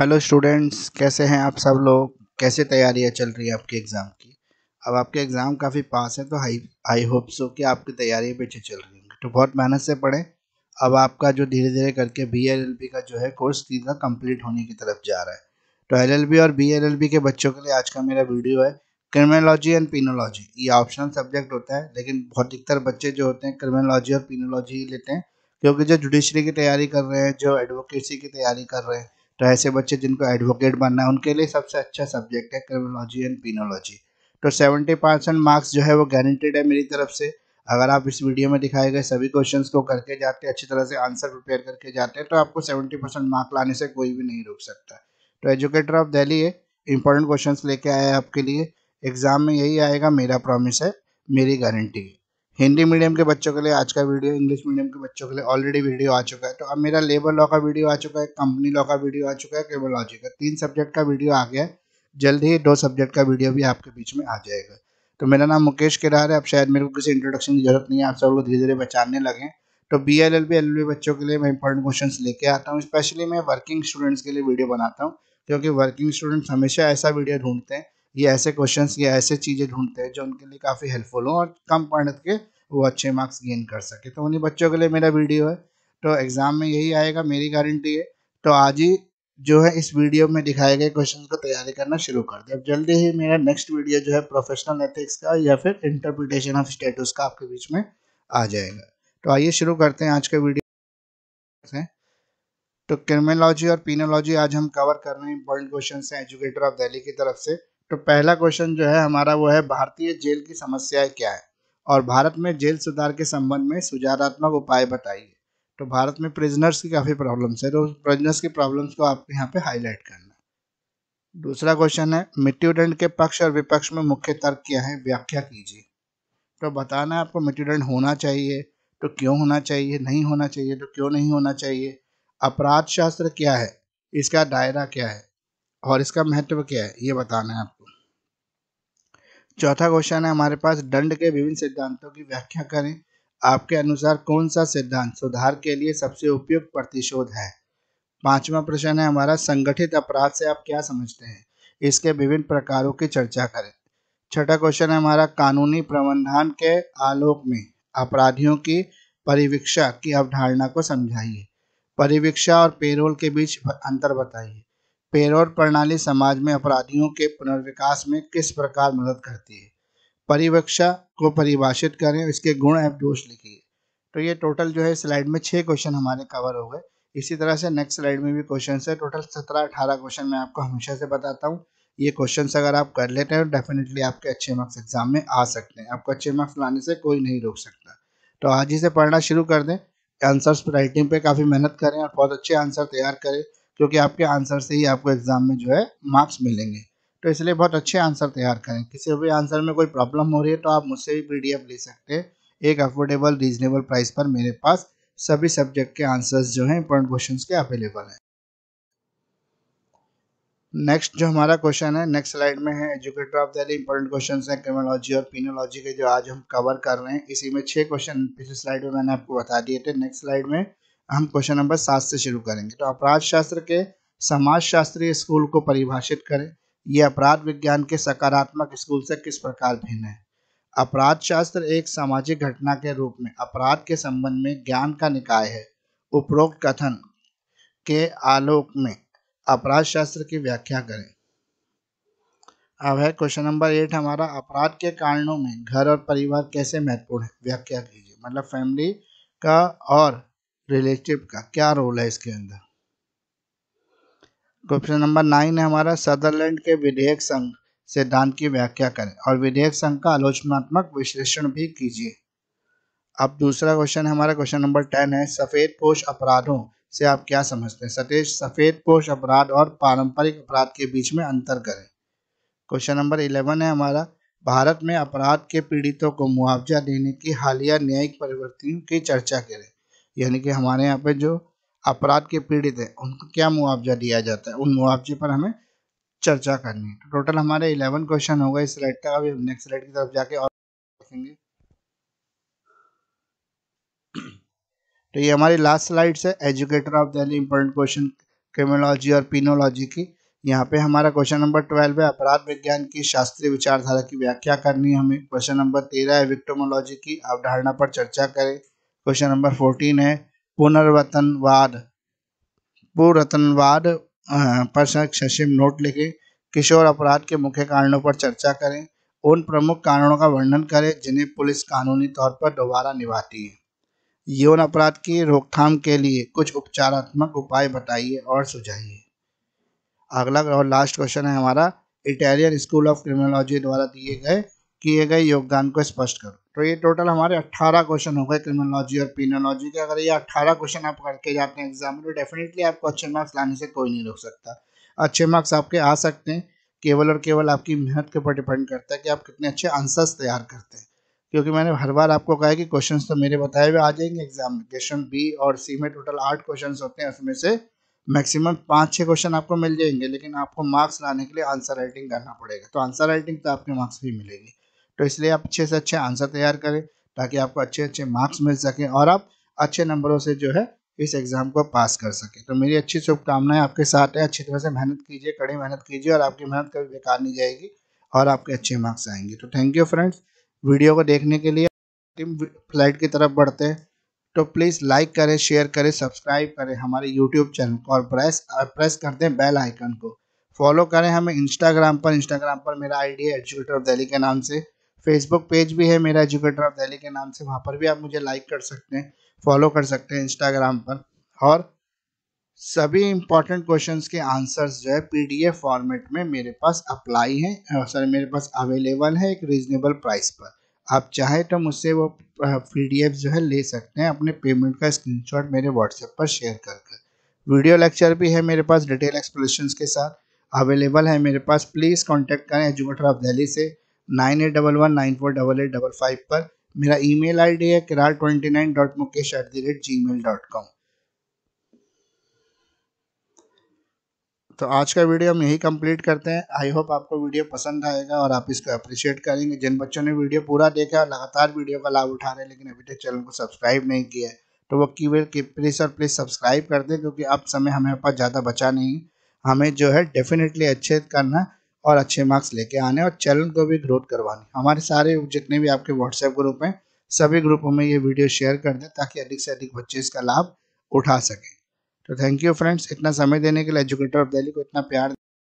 hello students कैसे हैं आप सब लोग कैसे तैयारियां चल रही है आपके एग्ज़ाम की अब आपके एग्ज़ाम काफ़ी पास है तो हाई आई होप सो कि आपकी तैयारियां पीछे चल रही होंगी तो बहुत मेहनत से पढ़ें अब आपका जो धीरे धीरे करके बी का जो है कोर्स सीधा कंप्लीट होने की तरफ जा रहा है तो एल और बी के बच्चों के लिए आज का मेरा वीडियो है क्रिमिनोलॉजी एंड पिनोलॉजी ये ऑप्शनल सब्जेक्ट होता है लेकिन बहुत अधिकतर बच्चे जो होते हैं क्रिमिनोलॉजी और पिनोलॉजी ही लेते हैं क्योंकि जो जुडिशरी की तैयारी कर रहे हैं जो एडवोकेसी की तैयारी कर रहे हैं तो ऐसे बच्चे जिनको एडवोकेट बनना है उनके लिए सबसे अच्छा सब्जेक्ट है क्रिमिनोलॉजी एंड पिनोलॉजी तो सेवेंटी परसेंट मार्क्स जो है वो गारंटेड है मेरी तरफ से अगर आप इस वीडियो में दिखाए गए सभी क्वेश्चंस को करके जाते हैं अच्छी तरह से आंसर प्रिपेयर करके जाते हैं तो आपको सेवेंटी परसेंट मार्क लाने से कोई भी नहीं रोक सकता तो एजुकेटर ऑफ दिल्ली है इंपॉर्टेंट क्वेश्चन लेके आया आपके लिए एग्जाम में यही आएगा मेरा प्रॉमिस है मेरी गारंटी है हिंदी मीडियम के बच्चों के लिए आज का वीडियो इंग्लिश मीडियम के बच्चों के लिए ऑलरेडी वीडियो आ चुका है तो अब मेरा लेबर लॉ का वीडियो आ चुका है कंपनी लॉ का वीडियो आ चुका है केबल लॉजी का तीन सब्जेक्ट का वीडियो आ गया है जल्द ही दो सब्जेक्ट का वीडियो भी आपके बीच में आ जाएगा तो मेरा नाम मुकेश किरार है अब शायद मेरे को किसी इंट्रोडक्शन की जरूरत नहीं है आप सब लोग धीरे धीरे बचाने लगे तो B L L B L B बच्चों के लिए मैं इंपॉर्टेंट क्वेश्चन लेके आता हूँ स्पेशली मैं वर्किंग स्टूडेंट्स के लिए वीडियो बनाता हूँ क्योंकि वर्किंग स्टूडेंट्स हमेशा ऐसा वीडियो ढूंढते हैं ये ऐसे क्वेश्चन या ऐसे चीज़ें ढूंढते हैं जो उनके लिए काफ़ी हेल्पफुल हो और कम पढ़ के वो अच्छे मार्क्स गेन कर सके तो उन्हीं बच्चों के लिए मेरा वीडियो है तो एग्ज़ाम में यही आएगा मेरी गारंटी है तो आज ही जो है इस वीडियो में दिखाए गए क्वेश्चन को तैयारी करना शुरू कर दें अब जल्दी ही मेरा नेक्स्ट वीडियो जो है प्रोफेशनल एथिक्स का या फिर इंटरप्रिटेशन ऑफ स्टेटस का आपके बीच में आ जाएगा तो आइए शुरू करते हैं आज के वीडियो तो क्रिमिनोलॉजी और पीनोलॉजी आज हम कवर कर रहे हैं इंपॉर्टेंट क्वेश्चन है एजुकेटर ऑफ दिल्ली की तरफ से तो पहला क्वेश्चन जो है हमारा वो है भारतीय जेल की समस्याएं क्या है और भारत में जेल सुधार के संबंध में सुझारात्मक उपाय बताइए तो भारत में प्रिजनर्स की काफ़ी प्रॉब्लम्स है तो प्रिजनर्स की प्रॉब्लम्स को आपको यहाँ पे हाईलाइट करना है दूसरा क्वेश्चन है मिट्यूडेंट के पक्ष और विपक्ष में मुख्य तर्क क्या है व्याख्या कीजिए तो बताना है आपको मिट्यूडेंट होना चाहिए तो क्यों होना चाहिए नहीं होना चाहिए तो क्यों नहीं होना चाहिए अपराध शास्त्र क्या है इसका दायरा क्या है और इसका महत्व क्या है ये बताना है आपको चौथा क्वेश्चन है हमारे पास दंड के विभिन्न सिद्धांतों की व्याख्या करें आपके अनुसार कौन सा सिद्धांत सुधार के लिए सबसे उपयुक्त प्रतिशोध है पांचवा प्रश्न है हमारा संगठित अपराध से आप क्या समझते हैं इसके विभिन्न प्रकारों की चर्चा करें छठा क्वेश्चन है हमारा कानूनी प्रबंधन के आलोक में अपराधियों की परिवीक्षा की अवधारणा को समझाइए परिवीक्षा और पेरोल के बीच अंतर बताइए पेरोल प्रणाली समाज में अपराधियों के पुनर्विकास में किस प्रकार मदद करती है परिवक्षा को परिभाषित करें इसके गुण एवं दोष लिखिए तो ये टोटल जो है स्लाइड में छः क्वेश्चन हमारे कवर हो गए इसी तरह से नेक्स्ट स्लाइड में भी क्वेश्चन है टोटल सत्रह अठारह क्वेश्चन मैं आपको हमेशा से बताता हूँ ये क्वेश्चन अगर आप कर लेते हैं डेफिनेटली आपके अच्छे मार्क्स एग्जाम में आ सकते हैं आपको अच्छे मार्क्स लाने से कोई नहीं रोक सकता तो आज ही से पढ़ना शुरू कर दें आंसर्स राइटिंग पे काफ़ी मेहनत करें और बहुत अच्छे आंसर तैयार करें क्योंकि आपके आंसर से ही आपको एग्ज़ाम में जो है मार्क्स मिलेंगे तो इसलिए बहुत अच्छे आंसर तैयार करें किसी भी आंसर में कोई प्रॉब्लम हो रही है तो आप मुझसे भी पीडीएफ ले सकते हैं एक अफोर्डेबल रीजनेबल प्राइस पर मेरे पास सभी सब्जेक्ट के आंसर्स जो हैं इंपॉर्टेंट क्वेश्चन के अवेलेबल हैं नेक्स्ट जो हमारा क्वेश्चन है नेक्स्ट स्लाइड में है educator of Delhi important question है क्रिमिनोलॉजी और पिनोलॉजी के जो आज हम कवर कर रहे हैं इसी में छः क्वेश्चन पिछले स्लाइड में मैंने आपको बता दिए थे नेक्स्ट स्लाइड में हम क्वेश्चन नंबर सात से शुरू करेंगे तो अपराध शास्त्र के समाज शास्त्रीय स्कूल को परिभाषित करें यह अपराध विज्ञान के सकारात्मक स्कूल से किस प्रकार भिन्न है अपराध शास्त्र एक सामाजिक घटना के रूप में अपराध के संबंध में ज्ञान का निकाय है उपरोक्त कथन के आलोक में अपराध शास्त्र की व्याख्या करें अब है क्वेश्चन नंबर एट हमारा अपराध के कारणों में घर और परिवार कैसे महत्वपूर्ण है व्याख्या कीजिए मतलब फैमिली का और रिलेटिव का क्या रोल है इसके अंदर क्वेश्चन नंबर नाइन है हमारा सदरलैंड के विधेयक संघ सिद्धांत की व्याख्या करें और विधेयक संघ का आलोचनात्मक विश्लेषण भी कीजिए अब दूसरा क्वेश्चन है हमारा क्वेश्चन नंबर टेन है सफ़ेद पोष अपराधों से आप क्या समझते हैं सतेश सफ़ेद पोष अपराध और पारंपरिक अपराध के बीच में अंतर करें क्वेश्चन नंबर इलेवन है हमारा भारत में अपराध के पीड़ितों को मुआवजा देने की हालिया न्यायिक परिवर्तियों की चर्चा करें यानी कि हमारे यहाँ पे जो अपराध के पीड़ित हैं उनको क्या मुआवजा दिया जाता है उन मुआवजे पर हमें चर्चा करनी है तो टोटल हमारे इलेवन क्वेश्चन होगा इस स्लाइड का अभी नेक्स्ट स्लाइड की तरफ जाके और देखेंगे तो ये हमारी लास्ट स्लाइड्स है educator of Delhi important question criminology और पिनोलॉजी की यहाँ पे हमारा क्वेश्चन नंबर ट्वेल्व है अपराध विज्ञान की शास्त्रीय विचारधारा की व्याख्या करनी है हमें क्वेश्चन नंबर तेरह है विक्टोमोलॉजी की अवधारणा पर चर्चा करें क्वेश्चन नंबर फोर्टीन है पुनर्वतनवाद पुनर्वतनवाद पर सशिम नोट लिखें किशोर अपराध के मुख्य कारणों पर चर्चा करें उन प्रमुख कारणों का वर्णन करें जिन्हें पुलिस कानूनी तौर पर दोबारा निभाती है यौन अपराध की रोकथाम के लिए कुछ उपचारात्मक उपाय बताइए और सुझाइए अगला और लास्ट क्वेश्चन है हमारा इटालियन स्कूल ऑफ क्रिमिनोलॉजी द्वारा दिए गए किए गए योगदान को स्पष्ट करो तो ये टोटल हमारे 18 क्वेश्चन हो गए क्रिमिनोलॉजी और पीनोलॉजी के अगर ये 18 क्वेश्चन आप करके जाते हैं एग्जाम में तो डेफिनेटली आपको अच्छे मार्क्स लाने से कोई नहीं रोक सकता अच्छे मार्क्स आपके आ सकते हैं केवल और केवल आपकी मेहनत के ऊपर डिपेंड करता है कि आप कितने अच्छे आंसर्स तैयार करते हैं क्योंकि मैंने हर बार आपको कहा कि क्वेश्चन तो मेरे बताए हुए आ जाएंगे एग्जाम में क्वेश्चन बी और सी में टोटल आठ क्वेश्चन होते हैं उसमें से मैक्सिमम पाँच छः क्वेश्चन आपको मिल जाएंगे लेकिन आपको मार्क्स लाने के लिए आंसर राइटिंग करना पड़ेगा तो आंसर राइटिंग तो आपके मार्क्स भी मिलेगी तो इसलिए आप अच्छे से अच्छे आंसर तैयार करें ताकि आपको अच्छे अच्छे मार्क्स मिल सकें और आप अच्छे नंबरों से जो है इस एग्ज़ाम को पास कर सकें तो मेरी अच्छी शुभकामनाएं आपके साथ है अच्छी तरह से मेहनत कीजिए कड़ी मेहनत कीजिए और आपकी मेहनत कभी बेकार नहीं जाएगी और आपके अच्छे मार्क्स आएंगे तो थैंक यू फ्रेंड्स वीडियो को देखने के लिए टीम फ्लाइट की तरफ बढ़ते हैं तो प्लीज़ लाइक करें शेयर करें सब्सक्राइब करें हमारे यूट्यूब चैनल को और प्रेस और प्रेस कर दें बेल आइकन को फॉलो करें हमें इंस्टाग्राम पर इंस्टाग्राम पर मेरा आईडी है एजुकेटर दिल्ली के नाम से फेसबुक पेज भी है मेरा एजुकेटर ऑफ दिल्ली के नाम से वहाँ पर भी आप मुझे लाइक कर सकते हैं फॉलो कर सकते हैं इंस्टाग्राम पर और सभी इम्पॉर्टेंट क्वेश्चंस के आंसर्स जो है पीडीएफ फॉर्मेट में मेरे पास अप्लाई हैं सॉरी मेरे पास अवेलेबल है एक रीजनेबल प्राइस पर आप चाहें तो मुझसे वो पीडीएफ जो है ले सकते हैं अपने पेमेंट का स्क्रीनशॉट मेरे व्हाट्सएप पर शेयर कर कर वीडियो लेक्चर भी है मेरे पास डिटेल एक्सप्लेशन के साथ अवेलेबल है मेरे पास प्लीज़ कॉन्टेक्ट करें एजुकेटर ऑफ दिल्ली से nine eight double one nine four double eight double five पर मेरा ईमेल आईडी है Kirar twenty nine dot Mukesh at the rate gmail dot com तो आज का वीडियो हम यही कंप्लीट करते हैं आई होप आपको वीडियो पसंद आएगा और आप इसको अप्रिशिएट करेंगे जिन बच्चों ने वीडियो पूरा देखा और लगातार वीडियो का लाभ उठा रहे हैं लेकिन अभी तक चैनल को सब्सक्राइब नहीं किया है तो वो की वे प्लीज़ और प्लीज़ सब्सक्राइब कर दें क्योंकि अब समय हमारे पास ज़्यादा बचा नहीं हमें जो है डेफिनेटली अच्छे करना और अच्छे मार्क्स लेके आने और चैनल को भी ग्रोथ करवाने हमारे सारे जितने भी आपके व्हाट्सएप ग्रुप हैं सभी ग्रुपों में ये वीडियो शेयर कर दें ताकि अधिक से अधिक बच्चे इसका लाभ उठा सकें तो थैंक यू फ्रेंड्स इतना समय देने के लिए एजुकेटर ऑफ दिल्ली को इतना प्यार